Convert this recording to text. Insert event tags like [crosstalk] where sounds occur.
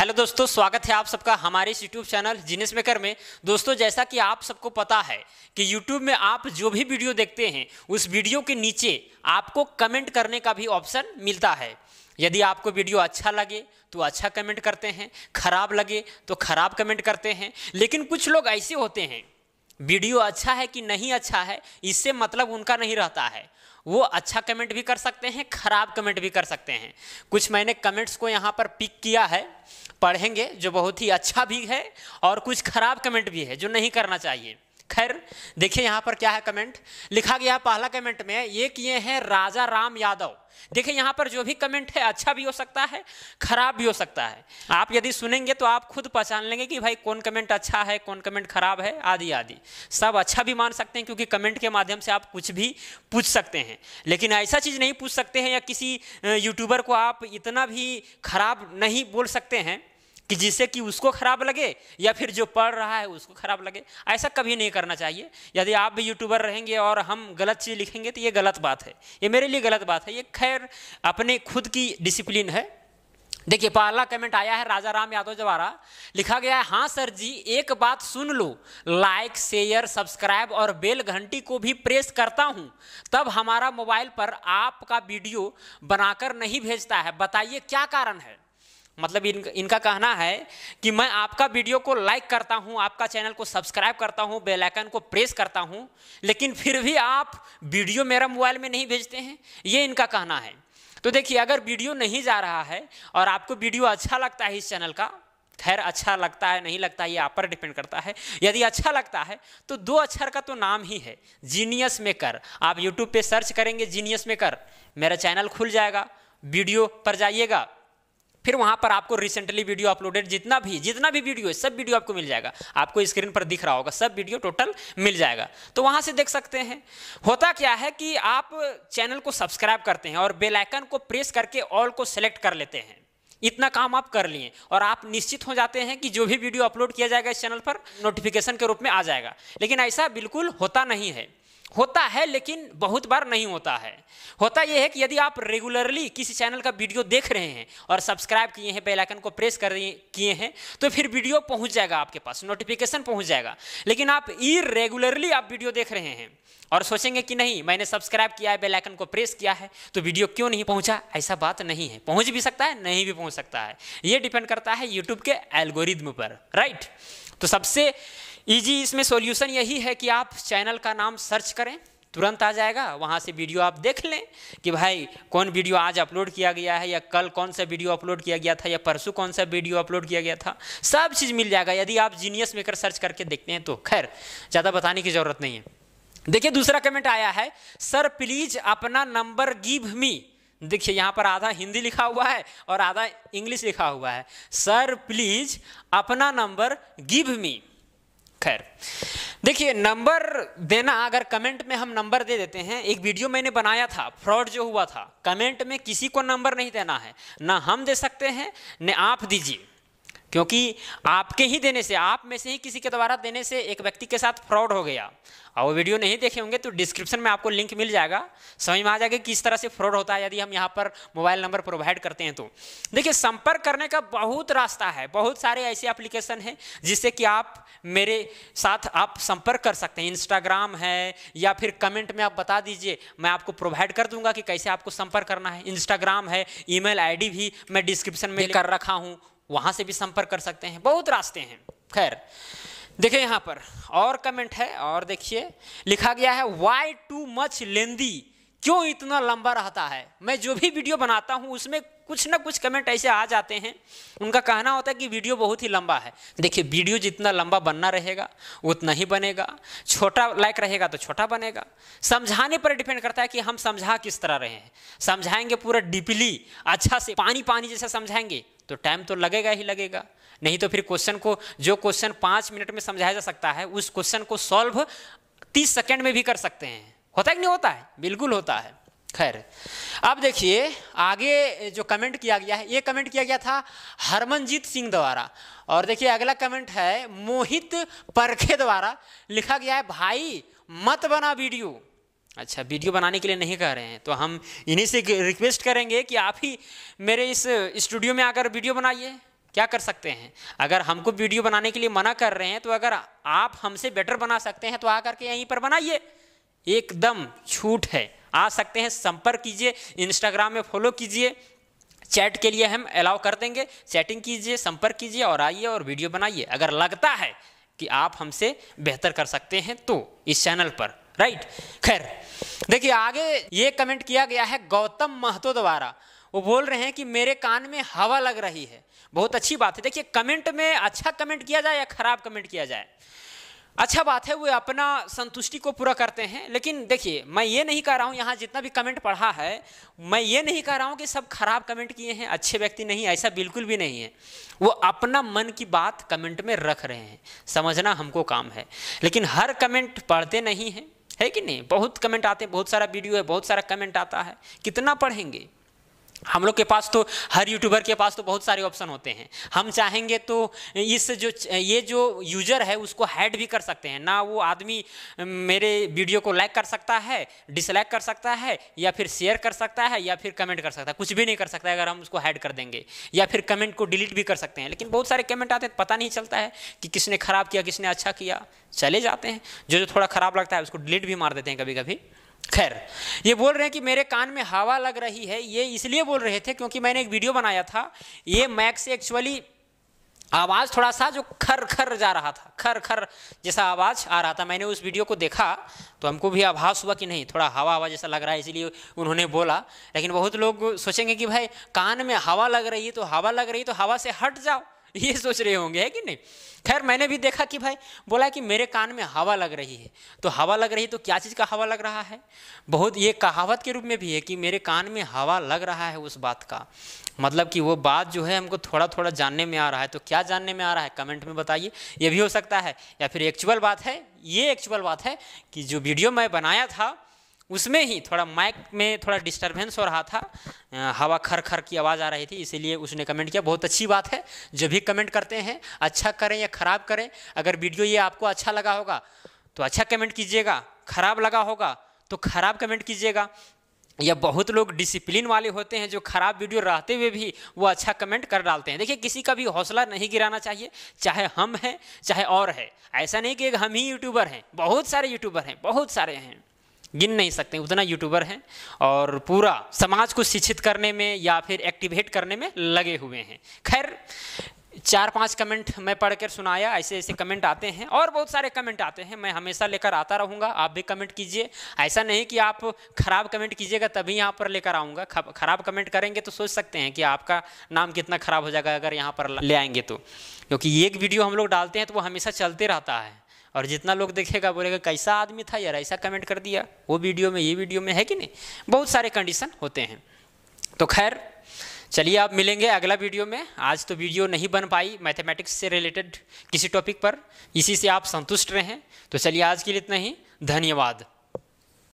hello दोस्तों स्वागत है आप सबका हमारे इस यूट्यूब चैनल जीनेस मेकर में दोस्तों जैसा कि आप सबको पता है कि यूट्यूब में आप जो भी वीडियो देखते हैं उस वीडियो के नीचे आपको कमेंट करने का भी ऑप्शन मिलता है यदि आपको वीडियो अच्छा लगे तो अच्छा कमेंट करते हैं खराब लगे तो खराब कमेंट करते हैं लेकिन कुछ लोग ऐसे होते हैं वीडियो अच्छा है कि नहीं अच्छा है इससे मतलब उनका नहीं रहता है वो अच्छा कमेंट भी कर सकते हैं ख़राब कमेंट भी कर सकते हैं कुछ मैंने कमेंट्स को यहाँ पर पिक किया है पढ़ेंगे जो बहुत ही अच्छा भी है और कुछ ख़राब कमेंट भी है जो नहीं करना चाहिए खैर देखिए यहाँ पर क्या है कमेंट लिखा गया पहला कमेंट में ये किए हैं राजा राम यादव देखिए यहाँ पर जो भी कमेंट है अच्छा भी हो सकता है खराब भी हो सकता है आप यदि सुनेंगे तो आप खुद पहचान लेंगे कि भाई कौन कमेंट अच्छा है कौन कमेंट खराब है आदि आदि सब अच्छा भी मान सकते हैं क्योंकि कमेंट के माध्यम से आप कुछ भी पूछ सकते हैं लेकिन ऐसा चीज़ नहीं पूछ सकते हैं या किसी यूट्यूबर को आप इतना भी खराब नहीं बोल सकते हैं कि जिससे कि उसको खराब लगे या फिर जो पढ़ रहा है उसको खराब लगे ऐसा कभी नहीं करना चाहिए यदि आप भी यूट्यूबर रहेंगे और हम गलत चीज़ लिखेंगे तो ये गलत बात है ये मेरे लिए गलत बात है ये खैर अपने खुद की डिसिप्लिन है देखिए पहला कमेंट आया है राजा राम यादव द्वारा लिखा गया है हाँ सर जी एक बात सुन लो लाइक शेयर सब्सक्राइब और बेल घंटी को भी प्रेस करता हूँ तब हमारा मोबाइल पर आपका वीडियो बनाकर नहीं भेजता है बताइए क्या कारण है मतलब इन, इनका कहना है कि मैं आपका वीडियो को लाइक करता हूं आपका चैनल को सब्सक्राइब करता हूं बेल आइकन को प्रेस करता हूं लेकिन फिर भी आप वीडियो मेरा मोबाइल में नहीं भेजते हैं ये इनका कहना है तो देखिए अगर वीडियो नहीं जा रहा है और आपको वीडियो अच्छा लगता है इस चैनल का खैर अच्छा लगता है नहीं लगता है ये आप पर डिपेंड करता है यदि अच्छा लगता है तो दो अक्षर का तो नाम ही है जीनियस मेकर आप यूट्यूब पर सर्च करेंगे जीनियस मेकर मेरा चैनल खुल जाएगा वीडियो पर जाइएगा फिर वहां पर आपको रिसेंटली वीडियो अपलोडेड जितना भी जितना भी वीडियो है सब वीडियो आपको मिल जाएगा आपको स्क्रीन पर दिख रहा होगा सब वीडियो टोटल मिल जाएगा तो वहां से देख सकते हैं होता क्या है कि आप चैनल को सब्सक्राइब करते हैं और बेल आइकन को प्रेस करके ऑल को सेलेक्ट कर लेते हैं इतना काम आप कर लिए और आप निश्चित हो जाते हैं कि जो भी वीडियो अपलोड किया जाएगा इस चैनल पर नोटिफिकेशन के रूप में आ जाएगा लेकिन ऐसा बिल्कुल होता नहीं है होता है लेकिन बहुत बार नहीं होता है होता यह है कि यदि आप रेगुलरली किसी चैनल का वीडियो देख रहे हैं और सब्सक्राइब किए हैं बेल आइकन को प्रेस कर किए हैं तो फिर वीडियो पहुंच जाएगा आपके पास नोटिफिकेशन पहुंच जाएगा लेकिन आप इरेगुलरली आप वीडियो देख रहे हैं और सोचेंगे कि नहीं मैंने सब्सक्राइब किया है बेल आइकन को प्रेस किया है तो वीडियो क्यों नहीं पहुंचा ऐसा बात नहीं है पहुंच भी सकता है नहीं भी पहुंच सकता है ये डिपेंड करता है यूट्यूब के एल्गोरिद्म पर राइट तो सबसे इजी इसमें सॉल्यूशन यही है कि आप चैनल का नाम सर्च करें तुरंत आ जाएगा वहाँ से वीडियो आप देख लें कि भाई कौन वीडियो आज अपलोड किया गया है या कल कौन सा वीडियो अपलोड किया गया था या परसों कौन सा वीडियो अपलोड किया गया था सब चीज़ मिल जाएगा यदि आप जीनियस मेकर सर्च करके देखते हैं तो खैर ज़्यादा बताने की ज़रूरत नहीं है देखिए दूसरा कमेंट आया है सर प्लीज़ अपना नंबर गिव मी देखिए यहाँ पर आधा हिंदी लिखा हुआ है और आधा इंग्लिश लिखा हुआ है सर प्लीज़ अपना नंबर गिव मी खैर देखिए नंबर देना अगर कमेंट में हम नंबर दे देते हैं एक वीडियो मैंने बनाया था फ्रॉड जो हुआ था कमेंट में किसी को नंबर नहीं देना है ना हम दे सकते हैं न आप दीजिए क्योंकि आपके ही देने से आप में से ही किसी के द्वारा देने से एक व्यक्ति के साथ फ्रॉड हो गया और वो वीडियो नहीं देखे होंगे तो डिस्क्रिप्शन में आपको लिंक मिल जाएगा समझ में आ जाएगा किस तरह से फ्रॉड होता है यदि हम यहाँ पर मोबाइल नंबर प्रोवाइड करते हैं तो देखिए संपर्क करने का बहुत रास्ता है बहुत सारे ऐसे एप्लीकेशन हैं जिससे कि आप मेरे साथ आप संपर्क कर सकते हैं इंस्टाग्राम है या फिर कमेंट में आप बता दीजिए मैं आपको प्रोवाइड कर दूंगा कि कैसे आपको संपर्क करना है इंस्टाग्राम है ईमेल आईडी भी मैं डिस्क्रिप्शन में कर रखा हूँ वहां से भी संपर्क कर सकते हैं बहुत रास्ते हैं खैर देखिए यहाँ पर और कमेंट है और देखिए लिखा गया है वाई टू मच लेंदी क्यों इतना लंबा रहता है मैं जो भी वीडियो बनाता हूं उसमें कुछ ना कुछ कमेंट ऐसे आ जाते हैं उनका कहना होता है कि वीडियो बहुत ही लंबा है देखिए वीडियो जितना लंबा बनना रहेगा उतना ही बनेगा छोटा लाइक रहेगा तो छोटा बनेगा समझाने पर डिपेंड करता है कि हम समझा किस तरह रहे हैं समझाएंगे पूरा डीपली अच्छा से पानी पानी जैसे समझाएंगे तो टाइम तो लगेगा ही लगेगा नहीं तो फिर क्वेश्चन को जो क्वेश्चन पाँच मिनट में समझाया जा सकता है उस क्वेश्चन को सॉल्व तीस सेकेंड में भी कर सकते हैं होता है कि नहीं होता है बिल्कुल होता है खैर अब देखिए आगे जो कमेंट किया गया है ये कमेंट किया गया था हरमनजीत सिंह द्वारा और देखिए अगला कमेंट है मोहित परखे द्वारा लिखा गया है भाई मत बना वीडियो अच्छा वीडियो बनाने के लिए नहीं कह रहे हैं तो हम इन्हीं से रिक्वेस्ट करेंगे कि आप ही मेरे इस स्टूडियो में आकर वीडियो बनाइए क्या कर सकते हैं अगर हमको वीडियो बनाने के लिए मना कर रहे हैं तो अगर आप हमसे बेटर बना सकते हैं तो आकर के यहीं पर बनाइए एकदम छूट है आ सकते हैं संपर्क कीजिए इंस्टाग्राम में फॉलो कीजिए चैट के लिए हम अलाउ कर देंगे चैटिंग कीजिए संपर्क कीजिए और आइए और वीडियो बनाइए अगर लगता है कि आप हमसे बेहतर कर सकते हैं तो इस चैनल पर राइट खैर देखिए आगे ये कमेंट किया गया है गौतम महतो द्वारा वो बोल रहे हैं कि मेरे कान में हवा लग रही है बहुत अच्छी बात है देखिए कमेंट में अच्छा कमेंट किया जाए या खराब कमेंट किया जाए अच्छा बात है वे अपना संतुष्टि को पूरा करते हैं लेकिन देखिए मैं ये नहीं कह रहा हूँ यहाँ जितना भी कमेंट पढ़ा है मैं ये नहीं कह रहा हूँ कि सब खराब कमेंट किए हैं अच्छे व्यक्ति नहीं ऐसा बिल्कुल भी नहीं है वो अपना मन की बात कमेंट में रख रहे हैं समझना हमको काम है लेकिन हर कमेंट पढ़ते नहीं हैं है कि नहीं बहुत कमेंट आते हैं बहुत सारा वीडियो है बहुत सारा कमेंट आता है कितना पढ़ेंगे हम लोग के पास तो हर यूट्यूबर के पास तो बहुत सारे ऑप्शन होते हैं हम चाहेंगे तो इस जो ये जो यूज़र है उसको हैड भी कर सकते हैं ना वो आदमी मेरे वीडियो को लाइक कर सकता है डिसलाइक कर सकता है या फिर शेयर कर सकता है या फिर कमेंट कर सकता है कुछ भी नहीं कर सकता अगर हम उसको हैड कर देंगे या फिर कमेंट को डिलीट भी कर सकते हैं लेकिन बहुत सारे कमेंट आते हैं पता नहीं चलता है कि किसने ख़राब किया किसने अच्छा किया चले जाते हैं जो जो थोड़ा ख़राब लगता है उसको डिलीट भी मार देते हैं कभी कभी खैर ये बोल रहे हैं कि मेरे कान में हवा लग रही है ये इसलिए बोल रहे थे क्योंकि मैंने एक वीडियो बनाया था ये मैक्स एक्चुअली आवाज़ थोड़ा सा जो खर खर जा रहा था खर खर जैसा आवाज़ आ रहा था मैंने उस वीडियो को देखा तो हमको भी आभास हुआ कि नहीं थोड़ा हवा हवा जैसा लग रहा है इसलिए उन्होंने बोला लेकिन बहुत लोग सोचेंगे कि भाई कान में हवा लग रही है तो हवा लग रही है तो हवा से हट जाओ [laughs] ये सोच रहे होंगे है कि नहीं खैर मैंने भी देखा कि भाई बोला कि मेरे कान में हवा लग रही है तो हवा लग रही है तो क्या चीज़ का हवा लग रहा है बहुत ये कहावत के रूप में भी है कि मेरे कान में हवा लग रहा है उस बात का मतलब कि वो बात जो है हमको थोड़ा थोड़ा जानने में आ रहा है तो क्या जानने में आ रहा है कमेंट में बताइए ये भी हो सकता है या फिर एक्चुअल बात है ये एक्चुअल बात है कि जो वीडियो मैं बनाया था उसमें ही थोड़ा माइक में थोड़ा डिस्टर्बेंस हो रहा था हवा खर खर की आवाज़ आ रही थी इसीलिए उसने कमेंट किया बहुत अच्छी बात है जो भी कमेंट करते हैं अच्छा करें या ख़राब करें अगर वीडियो ये आपको अच्छा लगा होगा तो अच्छा कमेंट कीजिएगा ख़राब लगा होगा तो ख़राब कमेंट कीजिएगा या बहुत लोग डिसिप्लिन वाले होते हैं जो खराब वीडियो रहते हुए भी वो अच्छा कमेंट कर डालते हैं देखिए किसी का भी हौसला नहीं गिराना चाहिए चाहे हम हैं चाहे और है ऐसा नहीं कि हम ही यूट्यूबर हैं बहुत सारे यूट्यूबर हैं बहुत सारे हैं गिन नहीं सकते उतना यूट्यूबर हैं और पूरा समाज को शिक्षित करने में या फिर एक्टिवेट करने में लगे हुए हैं खैर चार पांच कमेंट मैं पढ़कर सुनाया ऐसे ऐसे कमेंट आते हैं और बहुत सारे कमेंट आते हैं मैं हमेशा लेकर आता रहूँगा आप भी कमेंट कीजिए ऐसा नहीं कि आप खराब कमेंट कीजिएगा तभी यहाँ पर लेकर आऊँगा खराब कमेंट करेंगे तो सोच सकते हैं कि आपका नाम कितना खराब हो जाएगा अगर यहाँ पर ले आएंगे तो क्योंकि एक वीडियो हम लोग डालते हैं तो वो हमेशा चलते रहता है और जितना लोग देखेगा बोलेगा कैसा आदमी था यार ऐसा कमेंट कर दिया वो वीडियो में ये वीडियो में है कि नहीं बहुत सारे कंडीशन होते हैं तो खैर चलिए आप मिलेंगे अगला वीडियो में आज तो वीडियो नहीं बन पाई मैथमेटिक्स से रिलेटेड किसी टॉपिक पर इसी से आप संतुष्ट रहें तो चलिए आज के लिए इतना ही धन्यवाद